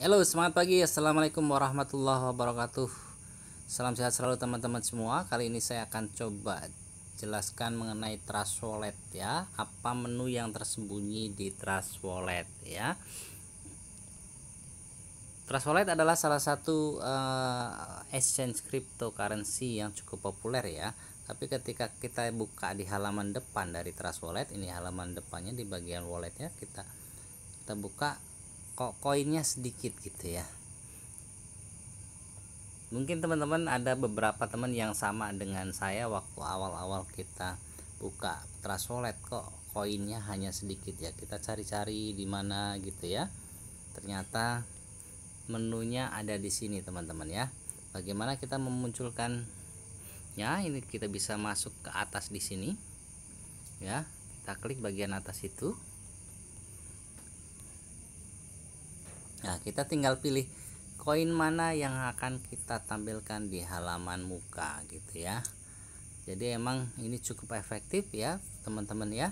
Halo, semangat pagi. Assalamualaikum warahmatullahi wabarakatuh. Salam sehat selalu teman-teman semua. Kali ini saya akan coba jelaskan mengenai Trust Wallet ya. Apa menu yang tersembunyi di Trust Wallet ya? Trust Wallet adalah salah satu uh, exchange cryptocurrency yang cukup populer ya. Tapi ketika kita buka di halaman depan dari Trust Wallet, ini halaman depannya di bagian walletnya kita kita buka kok koinnya sedikit gitu ya mungkin teman-teman ada beberapa teman yang sama dengan saya waktu awal-awal kita buka trust wallet kok koinnya hanya sedikit ya kita cari-cari di mana gitu ya ternyata menunya ada di sini teman-teman ya bagaimana kita memunculkan ya ini kita bisa masuk ke atas di sini ya kita klik bagian atas itu Nah, kita tinggal pilih koin mana yang akan kita tampilkan di halaman muka gitu ya. Jadi emang ini cukup efektif ya, teman-teman ya.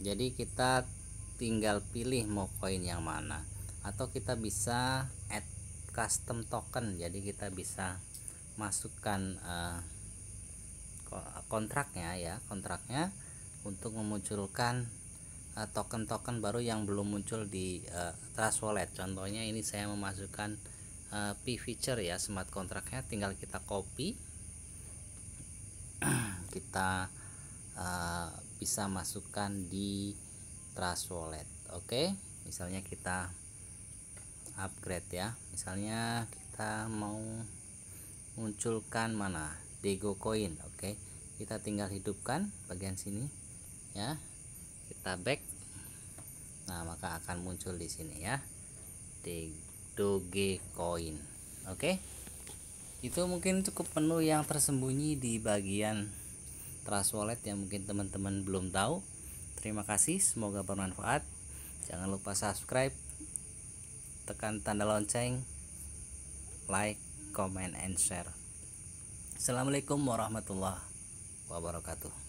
Jadi kita tinggal pilih mau koin yang mana atau kita bisa add custom token. Jadi kita bisa masukkan uh, kontraknya ya, kontraknya untuk memunculkan Eh, token-token baru yang belum muncul di uh, Trust Wallet. Contohnya ini saya memasukkan uh, P feature ya smart contractnya tinggal kita copy kita uh, bisa masukkan di Trust Wallet. Oke, misalnya kita upgrade ya. Misalnya kita mau munculkan mana? Dego Coin. Oke. Kita tinggal hidupkan bagian sini ya kita back nah maka akan muncul di sini ya doge coin oke okay? itu mungkin cukup penuh yang tersembunyi di bagian trust wallet yang mungkin teman-teman belum tahu terima kasih semoga bermanfaat jangan lupa subscribe tekan tanda lonceng like comment and share assalamualaikum warahmatullahi wabarakatuh